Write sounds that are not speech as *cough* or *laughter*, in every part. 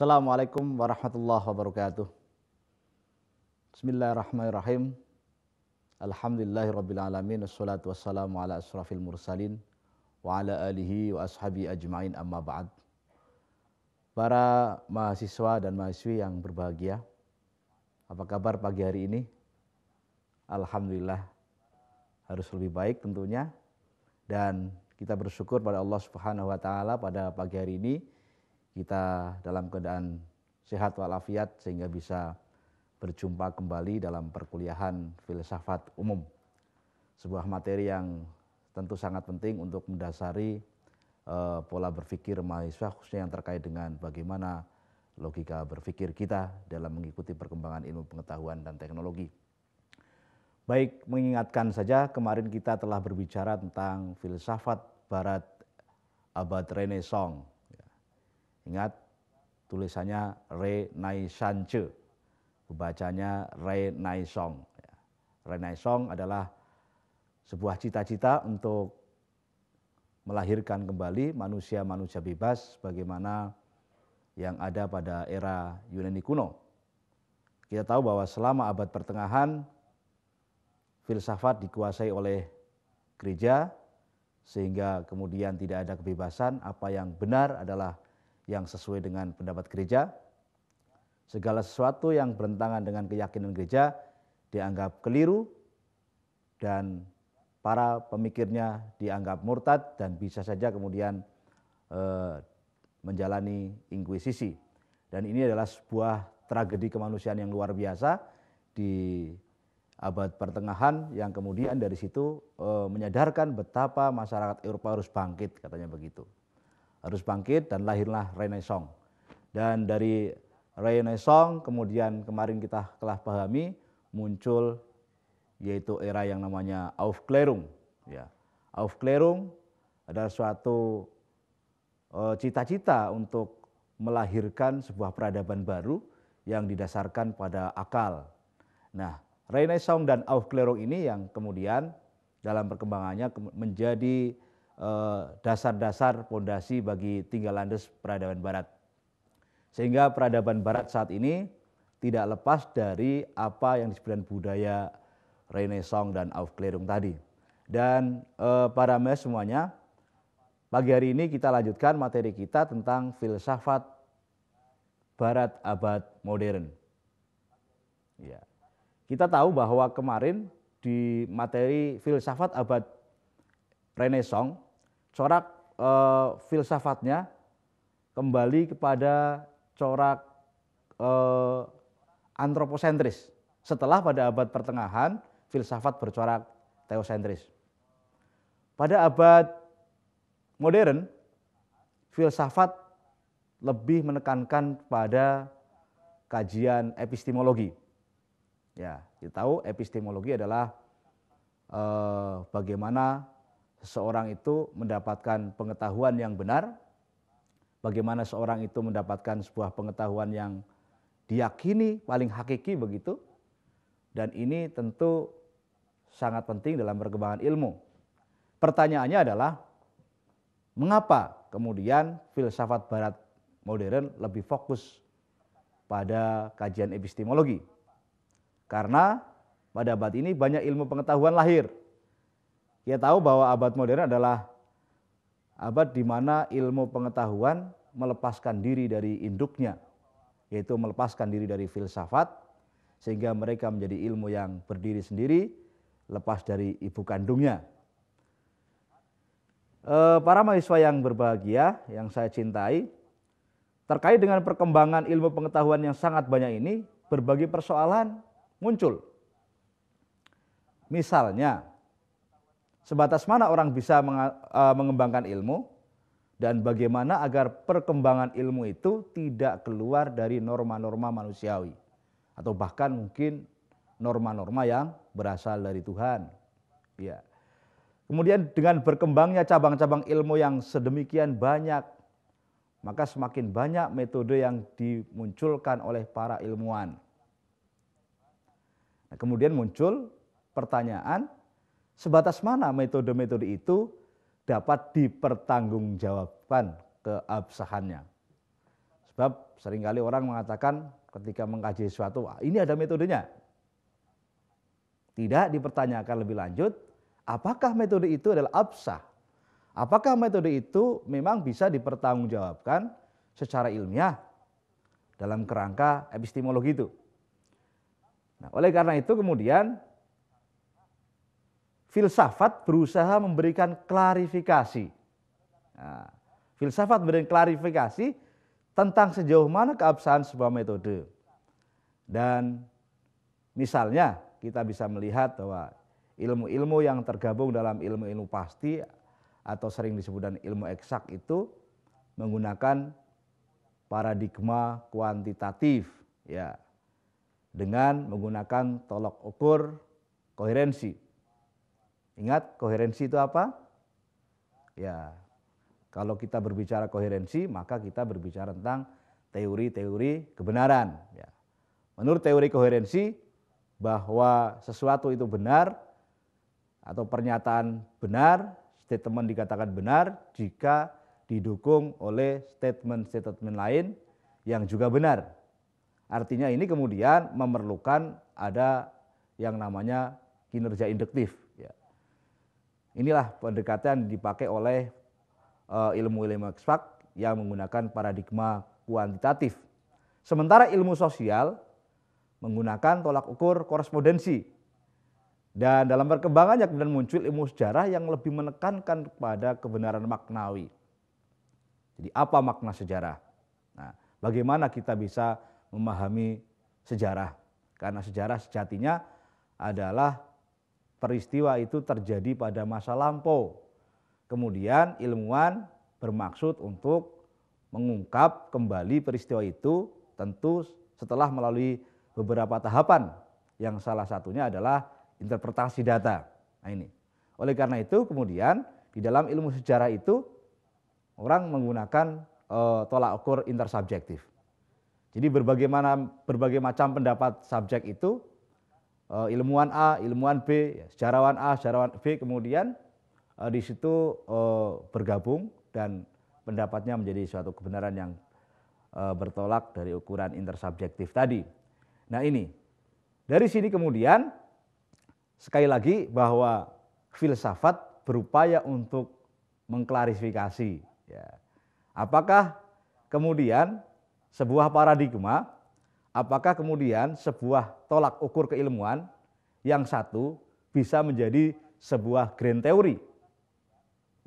Assalamualaikum warahmatullahi wabarakatuh. Bismillahirrahmanirrahim. Alhamdulillahirrabbilalamin. Assalatu wassalamu ala asrafil mursalin. Wa ala alihi wa ashabi ajma'in amma ba'd. Para mahasiswa dan mahasiswi yang berbahagia. Apa kabar pagi hari ini? Alhamdulillah harus lebih baik tentunya. Dan kita bersyukur pada Allah Subhanahu wa taala pada pagi hari ini kita dalam keadaan sehat walafiat sehingga bisa berjumpa kembali dalam perkuliahan filsafat umum. Sebuah materi yang tentu sangat penting untuk mendasari uh, pola berpikir mahasiswa khususnya yang terkait dengan bagaimana logika berpikir kita dalam mengikuti perkembangan ilmu pengetahuan dan teknologi. Baik, mengingatkan saja kemarin kita telah berbicara tentang filsafat barat abad Renaissance Ingat tulisannya Renaissance, bacanya Renaissance. Ya. Renaissance adalah sebuah cita-cita untuk melahirkan kembali manusia-manusia bebas bagaimana yang ada pada era Yunani kuno. Kita tahu bahwa selama abad pertengahan filsafat dikuasai oleh gereja sehingga kemudian tidak ada kebebasan, apa yang benar adalah yang sesuai dengan pendapat gereja. Segala sesuatu yang bertentangan dengan keyakinan gereja dianggap keliru dan para pemikirnya dianggap murtad dan bisa saja kemudian e, menjalani inkuisisi. Dan ini adalah sebuah tragedi kemanusiaan yang luar biasa di abad pertengahan yang kemudian dari situ e, menyadarkan betapa masyarakat Eropa harus bangkit katanya begitu harus bangkit dan lahirlah Renaissance. Dan dari Renaissance kemudian kemarin kita telah pahami muncul yaitu era yang namanya Aufklärung. Ya. Aufklärung adalah suatu eh, cita-cita e, untuk melahirkan sebuah peradaban baru yang didasarkan pada akal. Nah, Renaissance dan Aufklärung ini yang kemudian dalam perkembangannya menjadi Eh, dasar-dasar pondasi -dasar bagi tinggal landas peradaban barat. Sehingga peradaban barat saat ini tidak lepas dari apa yang disebutkan budaya Renaissance dan Aufklärung tadi. Dan eh, para mes semuanya, pagi hari ini kita lanjutkan materi kita tentang filsafat barat abad modern. Ya. Kita tahu bahwa kemarin di materi filsafat abad Renaissance corak e, filsafatnya kembali kepada corak e, antroposentris. Setelah pada abad pertengahan filsafat bercorak teosentris. Pada abad modern filsafat lebih menekankan pada kajian epistemologi. Ya, kita tahu epistemologi adalah e, bagaimana seseorang itu mendapatkan pengetahuan yang benar, bagaimana seorang itu mendapatkan sebuah pengetahuan yang diyakini paling hakiki begitu. Dan ini tentu sangat penting dalam perkembangan ilmu. Pertanyaannya adalah mengapa kemudian filsafat barat modern lebih fokus pada kajian epistemologi? Karena pada abad ini banyak ilmu pengetahuan lahir kita tahu bahwa abad modern adalah abad di mana ilmu pengetahuan melepaskan diri dari induknya, yaitu melepaskan diri dari filsafat, sehingga mereka menjadi ilmu yang berdiri sendiri, lepas dari ibu kandungnya. Eh, para mahasiswa yang berbahagia, yang saya cintai, terkait dengan perkembangan ilmu pengetahuan yang sangat banyak ini, berbagai persoalan muncul. Misalnya, Sebatas mana orang bisa eh, mengembangkan ilmu dan bagaimana agar perkembangan ilmu itu tidak keluar dari norma-norma manusiawi atau bahkan mungkin norma-norma yang berasal dari Tuhan. Ya. Kemudian dengan berkembangnya cabang-cabang ilmu yang sedemikian banyak, maka semakin banyak metode yang dimunculkan oleh para ilmuwan. Nah, kemudian muncul pertanyaan, sebatas mana metode-metode itu dapat dipertanggungjawabkan keabsahannya. Sebab seringkali orang mengatakan ketika mengkaji sesuatu, ah, ini ada metodenya. Tidak dipertanyakan lebih lanjut, apakah metode itu adalah absah? Apakah metode itu memang bisa dipertanggungjawabkan secara ilmiah dalam kerangka epistemologi itu? Nah, oleh karena itu kemudian filsafat berusaha memberikan klarifikasi. Nah, filsafat memberikan klarifikasi tentang sejauh mana keabsahan sebuah metode. Dan misalnya kita bisa melihat bahwa ilmu-ilmu yang tergabung dalam ilmu-ilmu pasti atau sering disebut dan ilmu eksak itu menggunakan paradigma kuantitatif ya dengan menggunakan tolok ukur koherensi Ingat koherensi itu apa? Ya, kalau kita berbicara koherensi maka kita berbicara tentang teori-teori kebenaran. Ya. Menurut teori koherensi bahwa sesuatu itu benar atau pernyataan benar, statement dikatakan benar jika didukung oleh statement-statement lain yang juga benar. Artinya ini kemudian memerlukan ada yang namanya kinerja induktif Inilah pendekatan dipakai oleh eh, ilmu-ilmu eksak yang menggunakan paradigma kuantitatif. Sementara ilmu sosial menggunakan tolak ukur korespondensi. Dan dalam perkembangannya kemudian muncul ilmu sejarah yang lebih menekankan kepada kebenaran maknawi. Jadi apa makna sejarah? Nah, bagaimana kita bisa memahami sejarah? Karena sejarah sejatinya adalah peristiwa itu terjadi pada masa lampau. Kemudian ilmuwan bermaksud untuk mengungkap kembali peristiwa itu tentu setelah melalui beberapa tahapan yang salah satunya adalah interpretasi data. Nah ini. Oleh karena itu kemudian di dalam ilmu sejarah itu orang menggunakan e, tolak ukur intersubjektif. Jadi berbagai, mana, berbagai macam pendapat subjek itu Eh, ilmuwan A, ilmuwan B, ya, sejarawan A, sejarawan B kemudian eh, di situ eh, bergabung dan pendapatnya menjadi suatu kebenaran yang bertolak dari ukuran intersubjektif tadi. Nah ini, dari sini kemudian sekali lagi bahwa filsafat berupaya untuk mengklarifikasi. Ya. Apakah kemudian sebuah paradigma apakah kemudian sebuah tolak ukur keilmuan yang satu bisa menjadi sebuah grand teori?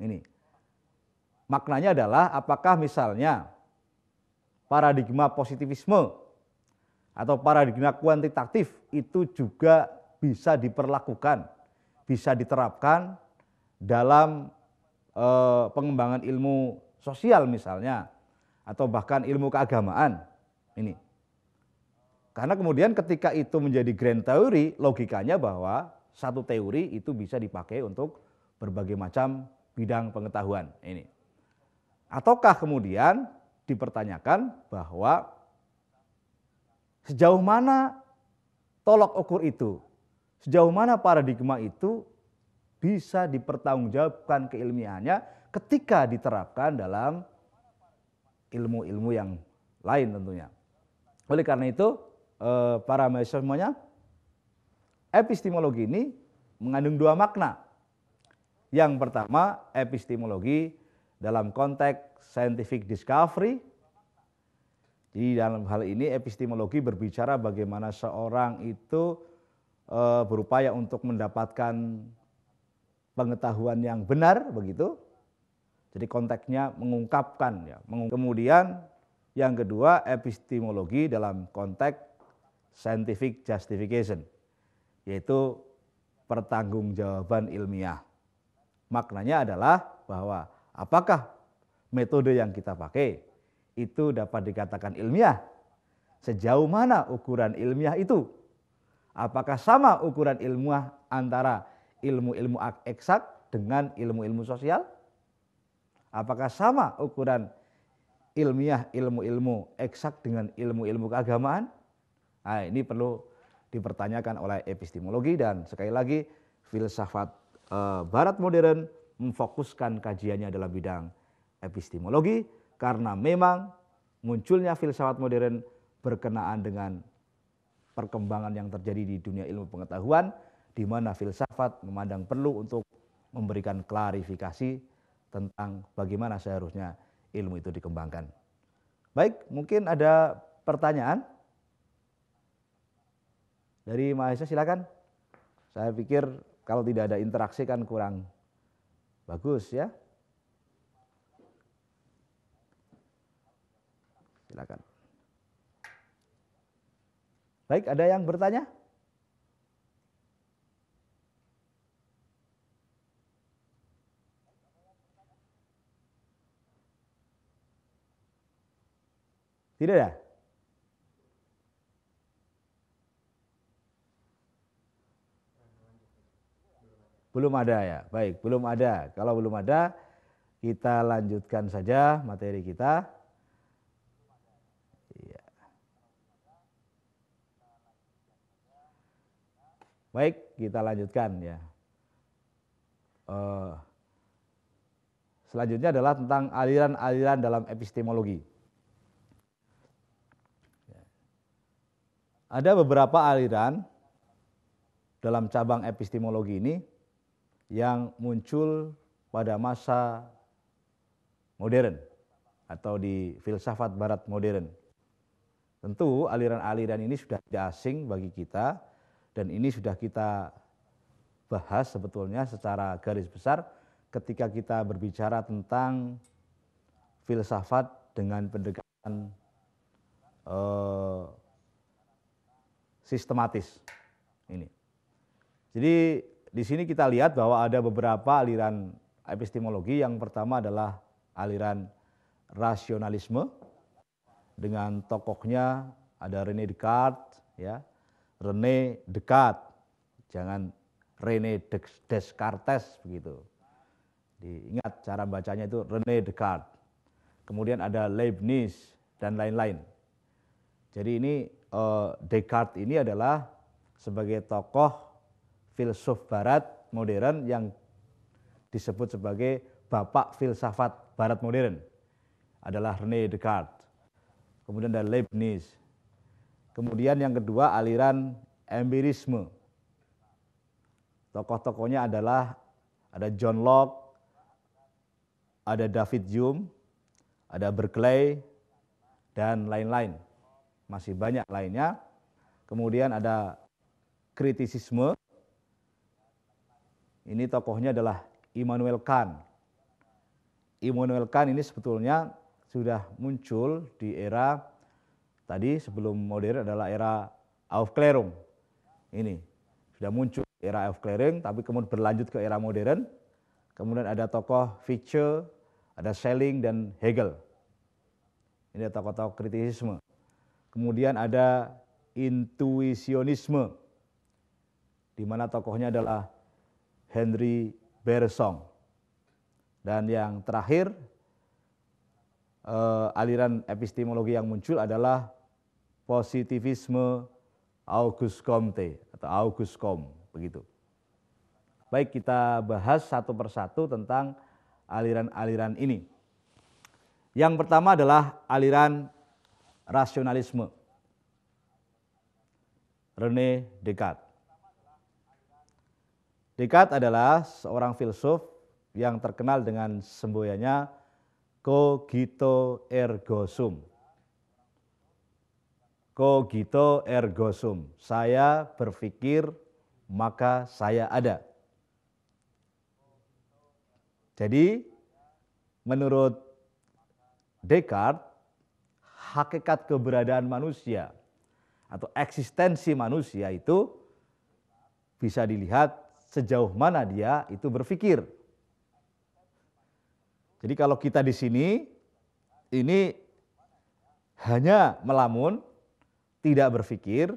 Ini. Maknanya adalah apakah misalnya paradigma positivisme atau paradigma kuantitatif itu juga bisa diperlakukan, bisa diterapkan dalam e, pengembangan ilmu sosial misalnya atau bahkan ilmu keagamaan. Ini. Karena kemudian ketika itu menjadi grand teori, logikanya bahwa satu teori itu bisa dipakai untuk berbagai macam bidang pengetahuan ini. Ataukah kemudian dipertanyakan bahwa sejauh mana tolok ukur itu, sejauh mana paradigma itu bisa dipertanggungjawabkan keilmiahannya ketika diterapkan dalam ilmu-ilmu yang lain tentunya. Oleh karena itu, eh, para mahasiswa semuanya, epistemologi ini mengandung dua makna. Yang pertama, epistemologi dalam konteks scientific discovery. Jadi dalam hal ini epistemologi berbicara bagaimana seorang itu eh, berupaya untuk mendapatkan pengetahuan yang benar begitu. Jadi konteksnya mengungkapkan ya. Kemudian yang kedua epistemologi dalam konteks scientific justification, yaitu pertanggungjawaban ilmiah. Maknanya adalah bahwa apakah metode yang kita pakai itu dapat dikatakan ilmiah? Sejauh mana ukuran ilmiah itu? Apakah sama ukuran ilmuah antara ilmu-ilmu eksak dengan ilmu-ilmu sosial? Apakah sama ukuran ilmiah ilmu-ilmu eksak dengan ilmu-ilmu keagamaan? Nah, ini perlu dipertanyakan oleh epistemologi dan sekali lagi filsafat e, barat modern memfokuskan kajiannya dalam bidang epistemologi karena memang munculnya filsafat modern berkenaan dengan perkembangan yang terjadi di dunia ilmu pengetahuan di mana filsafat memandang perlu untuk memberikan klarifikasi tentang bagaimana seharusnya ilmu itu dikembangkan. Baik, mungkin ada pertanyaan? Dari mahasiswa silakan. Saya pikir kalau tidak ada interaksi kan kurang bagus ya. Silakan. Baik, ada yang bertanya? Tidak ada? Belum ada ya. Baik, belum ada. Kalau belum ada, kita lanjutkan saja materi kita. Ya. Baik, kita lanjutkan ya. Uh, selanjutnya adalah tentang aliran-aliran dalam epistemologi. Ada beberapa aliran dalam cabang epistemologi ini yang muncul pada masa modern atau di filsafat barat modern. Tentu aliran-aliran ini sudah tidak asing bagi kita dan ini sudah kita bahas sebetulnya secara garis besar ketika kita berbicara tentang filsafat dengan pendekatan eh, sistematis ini. Jadi di sini kita lihat bahwa ada beberapa aliran epistemologi. Yang pertama adalah aliran rasionalisme dengan tokohnya ada Rene Descartes, ya. Rene Descartes, jangan Rene Descartes begitu. Diingat cara bacanya itu Rene Descartes. Kemudian ada Leibniz dan lain-lain. Jadi ini eh, Descartes ini adalah sebagai tokoh filsuf barat modern yang disebut sebagai bapak filsafat barat modern adalah Rene Descartes. Kemudian ada Leibniz. Kemudian yang kedua aliran empirisme. Tokoh-tokohnya adalah ada John Locke, ada David Hume, ada Berkeley, dan lain-lain. Masih banyak lainnya. Kemudian ada kritisisme, ini tokohnya adalah Immanuel Kant. Immanuel Kant ini sebetulnya sudah muncul di era tadi sebelum modern adalah era Aufklärung. Ini sudah muncul era Aufklärung tapi kemudian berlanjut ke era modern. Kemudian ada tokoh Fichte, ada Schelling dan Hegel. Ini tokoh-tokoh kritisisme. Kemudian ada intuisionisme di mana tokohnya adalah Henry Beresong. Dan yang terakhir eh, aliran epistemologi yang muncul adalah positivisme August Comte atau August Comte begitu. Baik kita bahas satu persatu tentang aliran-aliran ini. Yang pertama adalah aliran rasionalisme. Rene Descartes. Descartes adalah seorang filsuf yang terkenal dengan semboyanya cogito ergo sum. Cogito ergo sum. Saya berpikir maka saya ada. Jadi menurut Descartes hakikat keberadaan manusia atau eksistensi manusia itu bisa dilihat sejauh mana dia itu berpikir. Jadi kalau kita di sini ini hanya melamun, tidak berpikir,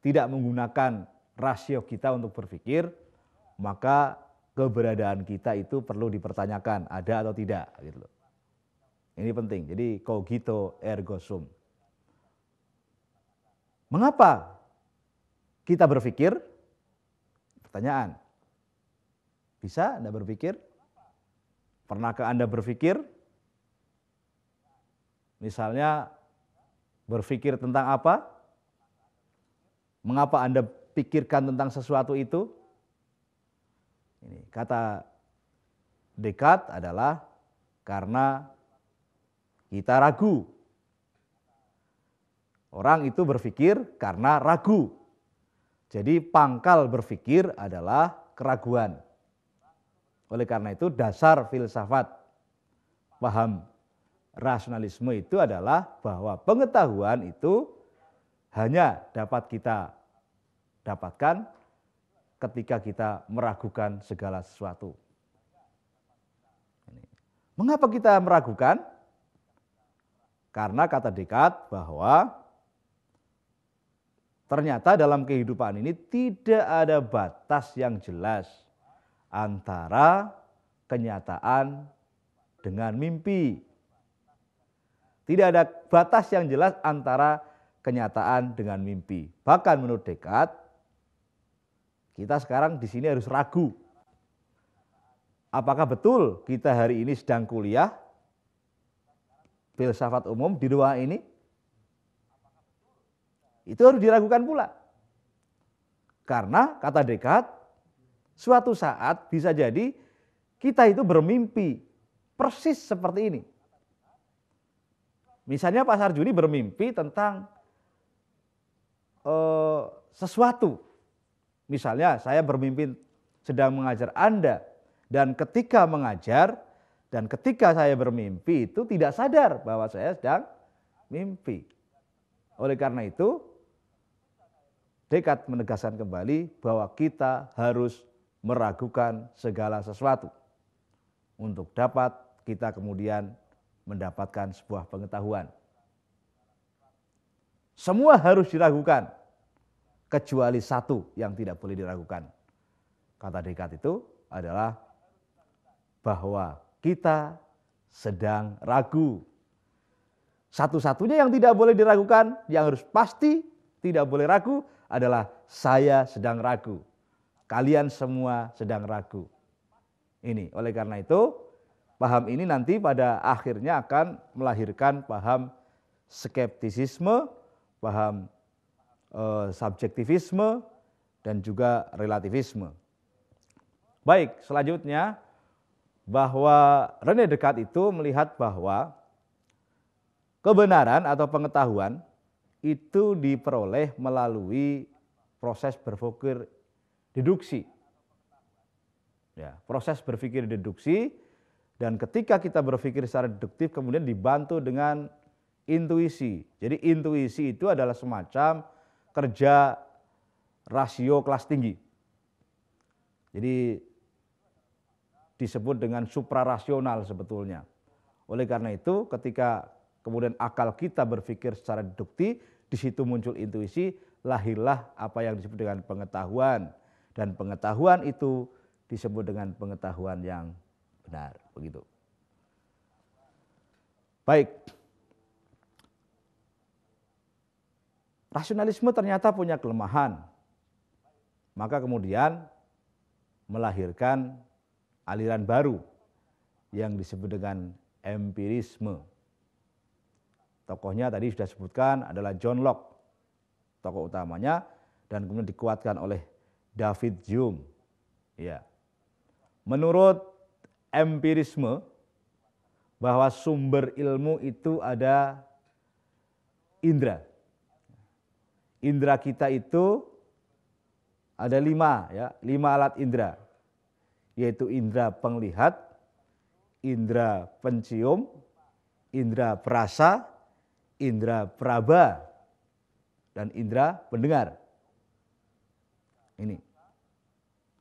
tidak menggunakan rasio kita untuk berpikir, maka keberadaan kita itu perlu dipertanyakan ada atau tidak gitu loh. Ini penting. Jadi cogito ergo sum. Mengapa kita berpikir? Pertanyaan. Bisa Anda berpikir? Pernahkah Anda berpikir? Misalnya berpikir tentang apa? Mengapa Anda pikirkan tentang sesuatu itu? Ini kata dekat adalah karena kita ragu. Orang itu berpikir karena ragu. Jadi pangkal berpikir adalah keraguan. Oleh karena itu dasar filsafat paham rasionalisme itu adalah bahwa pengetahuan itu hanya dapat kita dapatkan ketika kita meragukan segala sesuatu. Mengapa kita meragukan? Karena kata dekat bahwa Ternyata dalam kehidupan ini tidak ada batas yang jelas antara kenyataan dengan mimpi. Tidak ada batas yang jelas antara kenyataan dengan mimpi. Bahkan menurut Dekat, kita sekarang di sini harus ragu. Apakah betul kita hari ini sedang kuliah filsafat umum di ruang ini? itu harus diragukan pula. Karena kata dekat suatu saat bisa jadi kita itu bermimpi persis seperti ini. Misalnya Pak Sarjuni bermimpi tentang eh, sesuatu. Misalnya saya bermimpi sedang mengajar Anda dan ketika mengajar dan ketika saya bermimpi itu tidak sadar bahwa saya sedang mimpi. Oleh karena itu Dekat menegaskan kembali bahwa kita harus meragukan segala sesuatu untuk dapat kita kemudian mendapatkan sebuah pengetahuan. Semua harus diragukan kecuali satu yang tidak boleh diragukan. Kata dekat itu adalah bahwa kita sedang ragu. Satu-satunya yang tidak boleh diragukan, yang harus pasti tidak boleh ragu adalah saya sedang ragu. Kalian semua sedang ragu. Ini oleh karena itu paham ini nanti pada akhirnya akan melahirkan paham skeptisisme, paham e, subjektivisme dan juga relativisme. Baik, selanjutnya bahwa Rene Descartes itu melihat bahwa kebenaran atau pengetahuan itu diperoleh melalui proses berpikir deduksi. Ya, proses berpikir deduksi dan ketika kita berpikir secara deduktif kemudian dibantu dengan intuisi. Jadi intuisi itu adalah semacam kerja rasio kelas tinggi. Jadi disebut dengan suprarasional sebetulnya. Oleh karena itu ketika kemudian akal kita berpikir secara deduktif di situ muncul intuisi, lahirlah apa yang disebut dengan pengetahuan. Dan pengetahuan itu disebut dengan pengetahuan yang benar. Begitu. Baik. Rasionalisme ternyata punya kelemahan. Maka kemudian melahirkan aliran baru yang disebut dengan empirisme. Tokohnya tadi sudah sebutkan adalah John Locke, tokoh utamanya, dan kemudian dikuatkan oleh David Hume. Ya. Menurut empirisme, bahwa sumber ilmu itu ada indera. Indera kita itu ada lima, ya, lima alat indera, yaitu indera penglihat, indera pencium, indera perasa, Indra peraba dan indra pendengar. Ini.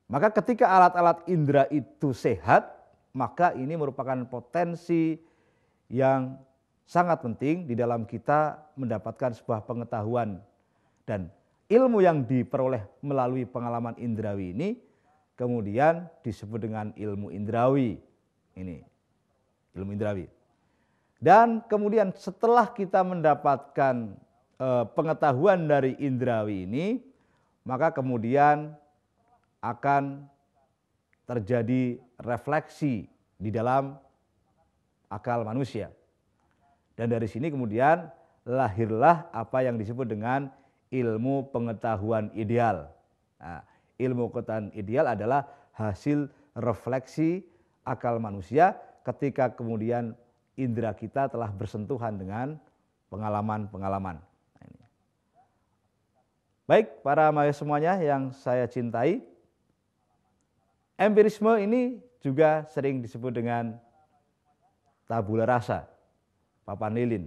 Maka ketika alat-alat indra itu sehat, maka ini merupakan potensi yang sangat penting di dalam kita mendapatkan sebuah pengetahuan dan ilmu yang diperoleh melalui pengalaman indrawi ini kemudian disebut dengan ilmu indrawi. Ini ilmu indrawi. Dan kemudian setelah kita mendapatkan eh, pengetahuan dari indrawi ini, maka kemudian akan terjadi refleksi di dalam akal manusia. Dan dari sini kemudian lahirlah apa yang disebut dengan ilmu pengetahuan ideal. Nah, ilmu pengetahuan ideal adalah hasil refleksi akal manusia ketika kemudian indera kita telah bersentuhan dengan pengalaman-pengalaman. Nah, Baik, para maya semuanya yang saya cintai, empirisme ini juga sering disebut dengan tabula rasa, papan lilin.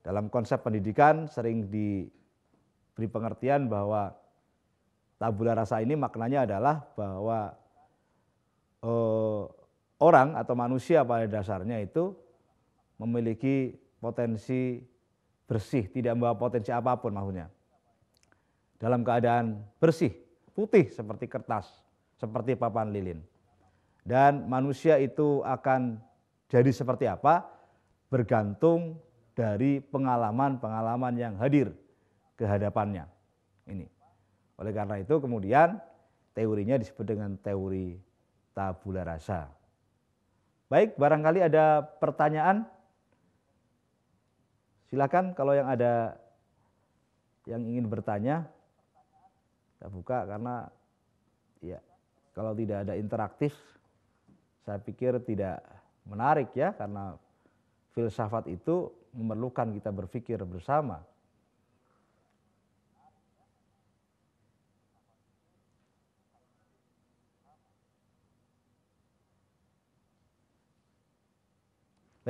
Dalam konsep pendidikan sering diberi pengertian bahwa tabula rasa ini maknanya adalah bahwa eh, orang atau manusia pada dasarnya itu memiliki potensi bersih, tidak membawa potensi apapun maksudnya. Dalam keadaan bersih, putih seperti kertas, seperti papan lilin. Dan manusia itu akan jadi seperti apa bergantung dari pengalaman-pengalaman yang hadir ke hadapannya. Ini. Oleh karena itu kemudian teorinya disebut dengan teori tabula rasa. Baik, barangkali ada pertanyaan. Silakan kalau yang ada yang ingin bertanya, kita buka karena ya kalau tidak ada interaktif, saya pikir tidak menarik ya karena filsafat itu memerlukan kita berpikir bersama.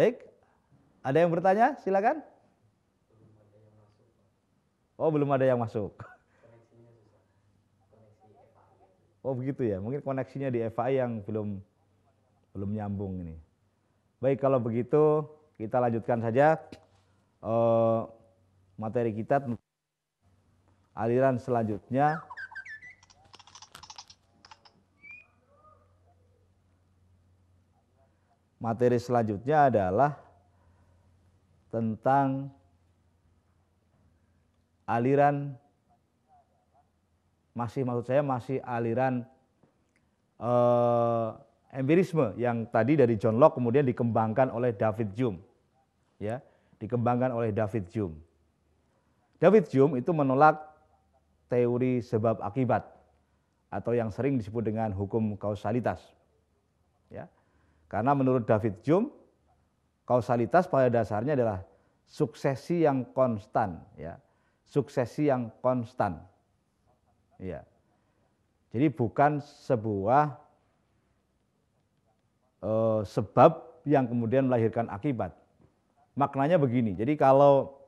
Baik, ada yang bertanya? Silakan. Oh, belum ada yang masuk. Oh begitu ya, mungkin koneksinya di FI yang belum belum nyambung ini. Baik kalau begitu kita lanjutkan saja uh, materi kita aliran selanjutnya materi selanjutnya adalah tentang aliran masih maksud saya masih aliran eh, empirisme yang tadi dari John Locke kemudian dikembangkan oleh David Hume. Ya, dikembangkan oleh David Hume. David Hume itu menolak teori sebab akibat atau yang sering disebut dengan hukum kausalitas. Karena menurut David Jum kausalitas pada dasarnya adalah suksesi yang konstan, ya. Suksesi yang konstan. Ya. Jadi bukan sebuah uh, sebab yang kemudian melahirkan akibat. Maknanya begini. Jadi kalau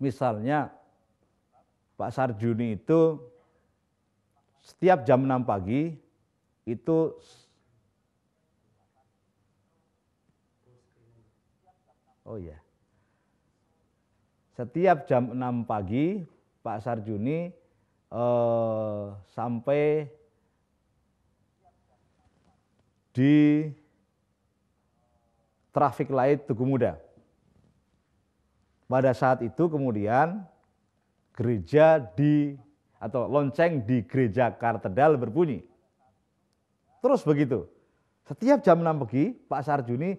misalnya Pak Sarjuni itu setiap jam 6 pagi itu Oh iya. Setiap jam 6 pagi Pak Sarjuni eh, sampai di traffic light Tugu Muda. Pada saat itu kemudian gereja di atau lonceng di gereja Kartedal berbunyi. Terus begitu. Setiap jam 6 pagi Pak Sarjuni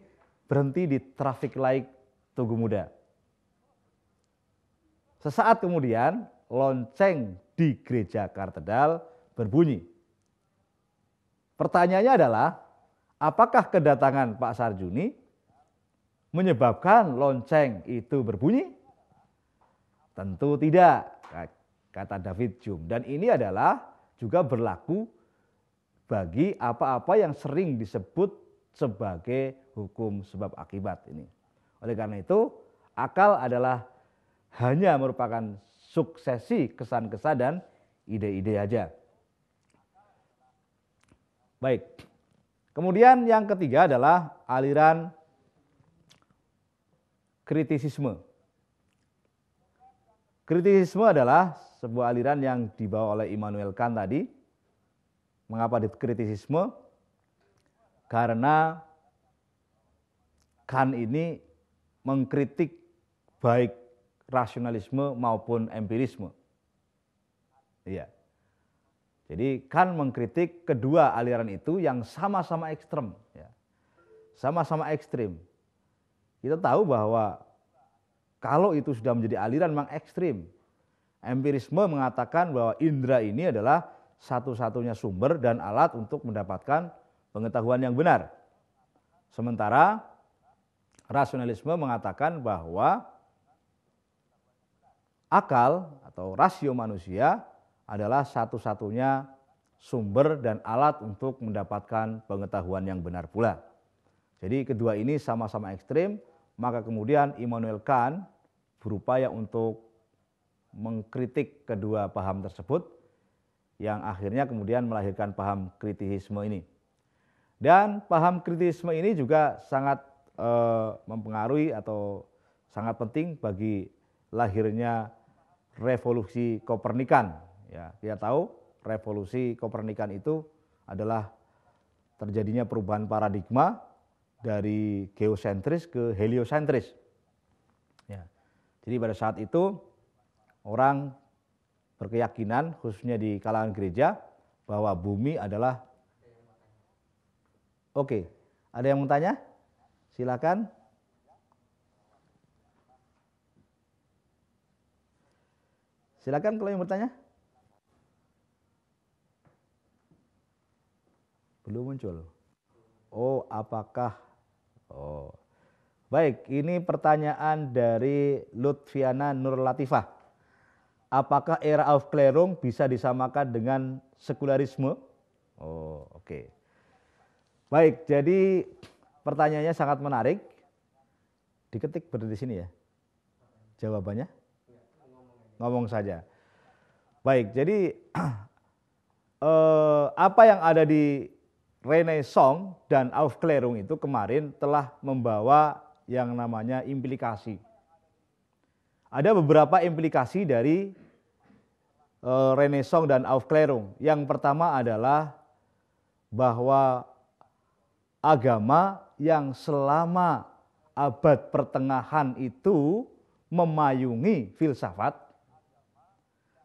berhenti di traffic light Tugu Muda. Sesaat kemudian lonceng di gereja Kartedal berbunyi. Pertanyaannya adalah, apakah kedatangan Pak Sarjuni menyebabkan lonceng itu berbunyi? Tentu tidak, kata David Jum. Dan ini adalah juga berlaku bagi apa-apa yang sering disebut sebagai hukum sebab akibat ini. Oleh karena itu, akal adalah hanya merupakan suksesi kesan-kesan dan ide-ide aja. Baik. Kemudian yang ketiga adalah aliran kritisisme. Kritisisme adalah sebuah aliran yang dibawa oleh Immanuel Kant tadi. Mengapa dikritisisme? Karena Kant ini mengkritik baik rasionalisme maupun empirisme. Iya. Jadi kan mengkritik kedua aliran itu yang sama-sama ekstrem. Ya. Sama-sama ekstrim. Kita tahu bahwa kalau itu sudah menjadi aliran memang ekstrim. Empirisme mengatakan bahwa indera ini adalah satu-satunya sumber dan alat untuk mendapatkan pengetahuan yang benar. Sementara rasionalisme mengatakan bahwa akal atau rasio manusia adalah satu-satunya sumber dan alat untuk mendapatkan pengetahuan yang benar pula. Jadi kedua ini sama-sama ekstrim, maka kemudian Immanuel Kant berupaya untuk mengkritik kedua paham tersebut yang akhirnya kemudian melahirkan paham kritisisme ini. Dan paham kritisisme ini juga sangat eh, mempengaruhi atau sangat penting bagi lahirnya revolusi Kopernikan. Ya, kita tahu revolusi Kopernikan itu adalah terjadinya perubahan paradigma dari geosentris ke heliosentris. Ya. Jadi pada saat itu orang berkeyakinan khususnya di kalangan gereja bahwa bumi adalah oke. Ada yang mau tanya? Silakan. Silakan kalau yang bertanya. Belum muncul. Oh, apakah Oh. Baik, ini pertanyaan dari Lutfiana Nur Latifah. Apakah era Aufklärung bisa disamakan dengan sekularisme? Oh, oke. Okay. Baik, jadi pertanyaannya sangat menarik. Diketik berdiri sini ya. Jawabannya? Ngomong saja. Baik, jadi *clears throat* eh, apa yang ada di Rene Song dan Aufklärung itu kemarin telah membawa yang namanya implikasi. Ada beberapa implikasi dari eh, Rene Song dan Aufklärung. Yang pertama adalah bahwa agama yang selama abad pertengahan itu memayungi filsafat.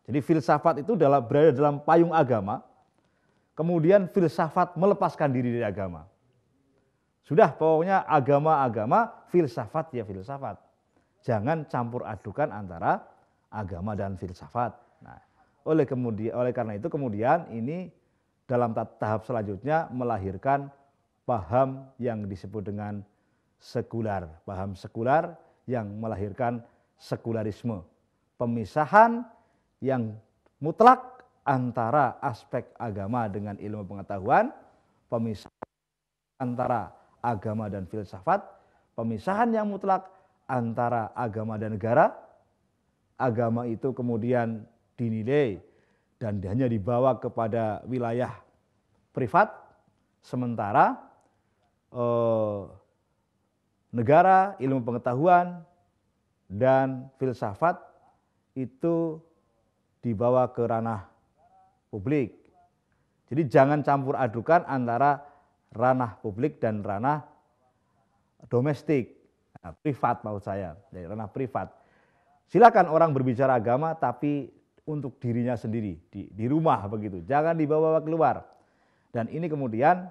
Jadi filsafat itu dalam berada dalam payung agama. Kemudian filsafat melepaskan diri dari agama. Sudah pokoknya agama-agama, filsafat ya filsafat. Jangan campur adukan antara agama dan filsafat. Nah, oleh kemudian oleh karena itu kemudian ini dalam tahap selanjutnya melahirkan paham yang disebut dengan sekular. Paham sekular yang melahirkan sekularisme. Pemisahan yang mutlak antara aspek agama dengan ilmu pengetahuan, pemisahan antara agama dan filsafat, pemisahan yang mutlak antara agama dan negara. Agama itu kemudian dinilai dan hanya dibawa kepada wilayah privat, sementara Eh, negara, ilmu pengetahuan, dan filsafat itu dibawa ke ranah publik. Jadi jangan campur adukan antara ranah publik dan ranah domestik, nah, privat maksud saya, dari ya, ranah privat. Silakan orang berbicara agama tapi untuk dirinya sendiri, di, di rumah begitu, jangan dibawa keluar. Dan ini kemudian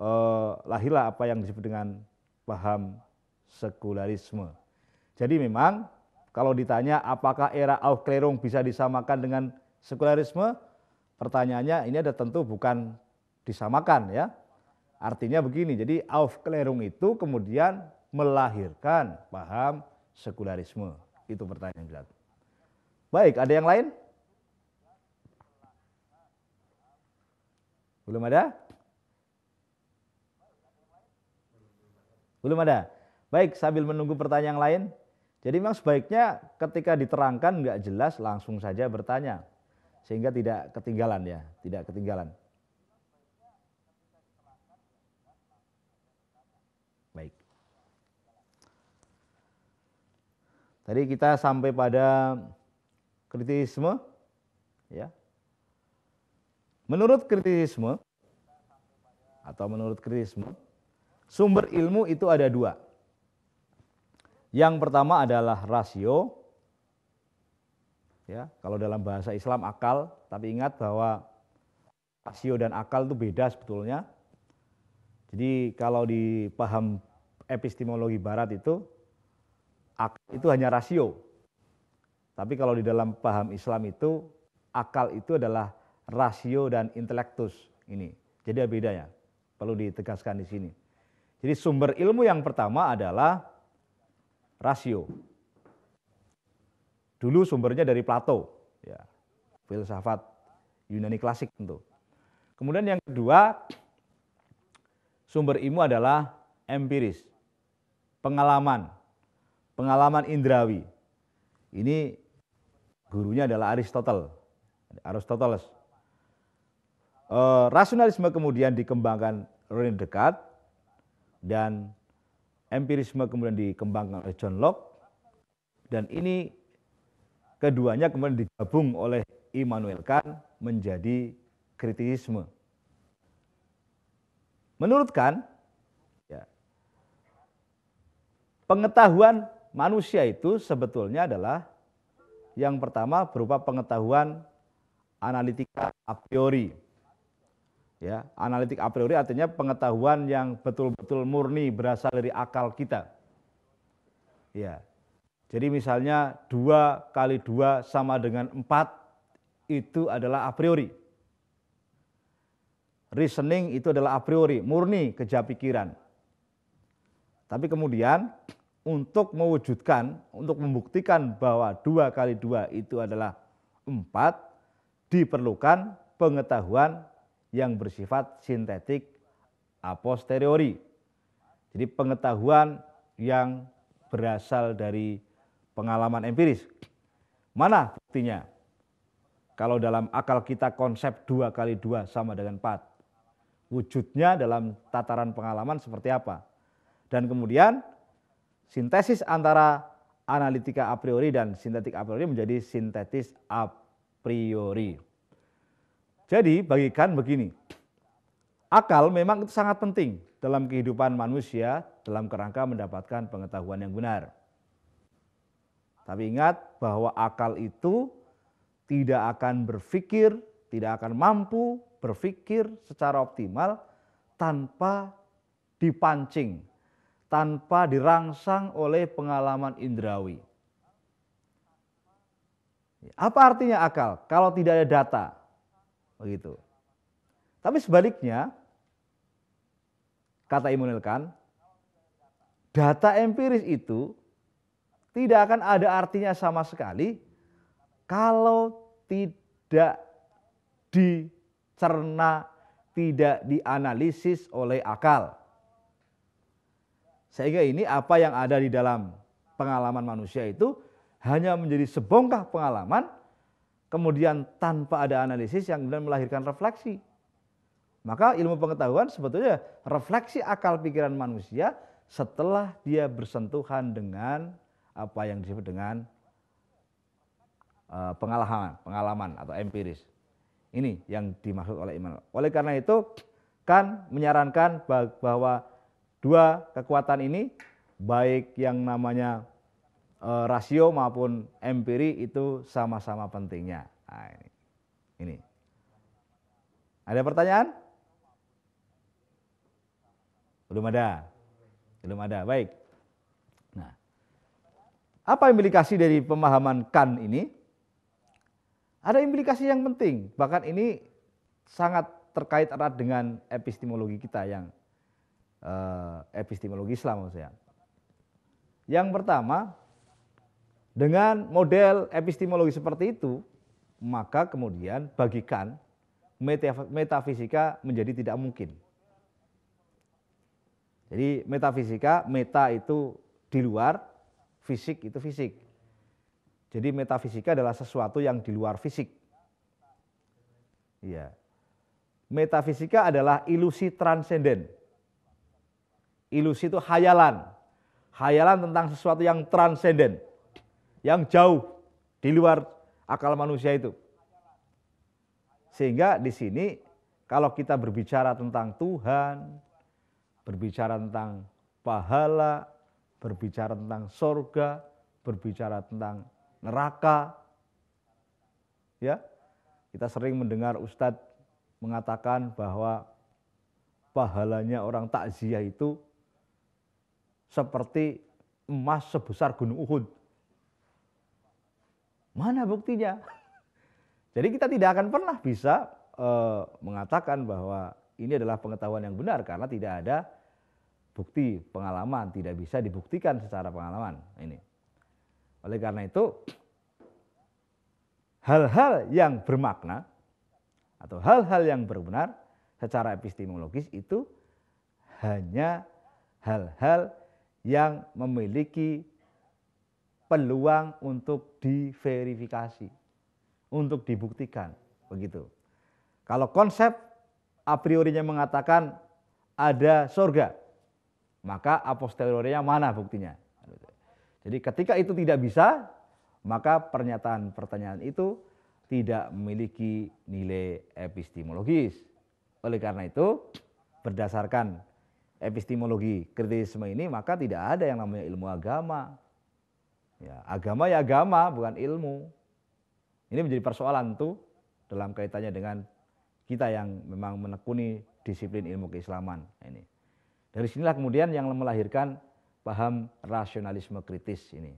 eh, lahirlah apa yang disebut dengan paham sekularisme. Jadi memang kalau ditanya apakah era Aufklärung bisa disamakan dengan sekularisme, pertanyaannya ini ada tentu bukan disamakan ya. Artinya begini, jadi Aufklärung itu kemudian melahirkan paham sekularisme. Itu pertanyaan jelas. Baik, ada yang lain? Belum ada? Belum ada. Baik, sambil menunggu pertanyaan lain. Jadi memang sebaiknya ketika diterangkan nggak jelas langsung saja bertanya. Sehingga tidak ketinggalan ya, tidak ketinggalan. Baik. Tadi kita sampai pada kritisisme ya. Menurut kritisisme atau menurut kritisisme Sumber ilmu itu ada dua. Yang pertama adalah rasio. Ya, kalau dalam bahasa Islam akal, tapi ingat bahwa rasio dan akal itu beda sebetulnya. Jadi kalau dipaham epistemologi barat itu akal itu hanya rasio. Tapi kalau di dalam paham Islam itu akal itu adalah rasio dan intelektus ini. Jadi ada bedanya. Perlu ditegaskan di sini. Jadi sumber ilmu yang pertama adalah rasio. Dulu sumbernya dari Plato, ya, filsafat Yunani klasik tentu. Kemudian yang kedua, sumber ilmu adalah empiris, pengalaman, pengalaman indrawi. Ini gurunya adalah Aristoteles. Aristoteles. Eh, rasionalisme kemudian dikembangkan René Descartes dan empirisme kemudian dikembangkan oleh John Locke dan ini keduanya kemudian digabung oleh Immanuel Kant menjadi kritisisme. Menurut Kant, ya, pengetahuan manusia itu sebetulnya adalah yang pertama berupa pengetahuan analitika a priori Ya, analitik a priori artinya pengetahuan yang betul-betul murni berasal dari akal kita. Ya. Jadi misalnya dua kali dua sama dengan empat itu adalah a priori. Reasoning itu adalah a priori, murni kerja pikiran. Tapi kemudian untuk mewujudkan, untuk membuktikan bahwa dua kali dua itu adalah empat, diperlukan pengetahuan yang bersifat sintetik a posteriori. Jadi pengetahuan yang berasal dari pengalaman empiris. Mana buktinya? Kalau dalam akal kita konsep 2 kali 2 sama dengan 4. Wujudnya dalam tataran pengalaman seperti apa? Dan kemudian sintesis antara analitika a priori dan sintetik a priori menjadi sintetis a priori. Jadi bagikan begini, akal memang itu sangat penting dalam kehidupan manusia dalam kerangka mendapatkan pengetahuan yang benar. Tapi ingat bahwa akal itu tidak akan berpikir, tidak akan mampu berpikir secara optimal tanpa dipancing, tanpa dirangsang oleh pengalaman indrawi. Apa artinya akal? Kalau tidak ada data, Begitu. Tapi sebaliknya, kata Immanuel Kant, data empiris itu tidak akan ada artinya sama sekali kalau tidak dicerna, tidak dianalisis oleh akal. Sehingga ini apa yang ada di dalam pengalaman manusia itu hanya menjadi sebongkah pengalaman kemudian tanpa ada analisis yang kemudian melahirkan refleksi. Maka ilmu pengetahuan sebetulnya refleksi akal pikiran manusia setelah dia bersentuhan dengan apa yang disebut dengan eh, pengalaman, pengalaman atau empiris. Ini yang dimaksud oleh Iman. Oleh karena itu kan menyarankan bahwa dua kekuatan ini baik yang namanya Eh, rasio maupun empiri itu sama-sama pentingnya. Nah, ini. ini. Ada pertanyaan? Belum ada. Belum ada. Baik. Nah, apa implikasi dari pemahaman kan ini? Ada implikasi yang penting. Bahkan ini sangat terkait erat dengan epistemologi kita yang eh, epistemologi Islam maksudnya. Yang pertama, dengan model epistemologi seperti itu, maka kemudian bagikan metafisika menjadi tidak mungkin. Jadi metafisika, meta itu di luar, fisik itu fisik. Jadi metafisika adalah sesuatu yang di luar fisik. Iya. Metafisika adalah ilusi transenden. Ilusi itu hayalan. Hayalan tentang sesuatu yang transenden yang jauh di luar akal manusia itu. Sehingga di sini kalau kita berbicara tentang Tuhan, berbicara tentang pahala, berbicara tentang sorga, berbicara tentang neraka, ya kita sering mendengar Ustadz mengatakan bahwa pahalanya orang takziah itu seperti emas sebesar gunung Uhud. Mana buktinya? Jadi kita tidak akan pernah bisa e, mengatakan bahwa ini adalah pengetahuan yang benar karena tidak ada bukti pengalaman, tidak bisa dibuktikan secara pengalaman ini. Oleh karena itu hal-hal yang bermakna atau hal-hal yang berbenar secara epistemologis itu hanya hal-hal yang memiliki peluang untuk diverifikasi, untuk dibuktikan, begitu. Kalau konsep a priorinya mengatakan ada surga, maka a posteriorinya mana buktinya? Jadi ketika itu tidak bisa, maka pernyataan-pertanyaan itu tidak memiliki nilai epistemologis. Oleh karena itu, berdasarkan epistemologi kritisme ini, maka tidak ada yang namanya ilmu agama, Ya, agama ya agama, bukan ilmu. Ini menjadi persoalan tuh dalam kaitannya dengan kita yang memang menekuni disiplin ilmu keislaman ini. Dari sinilah kemudian yang melahirkan paham rasionalisme kritis ini.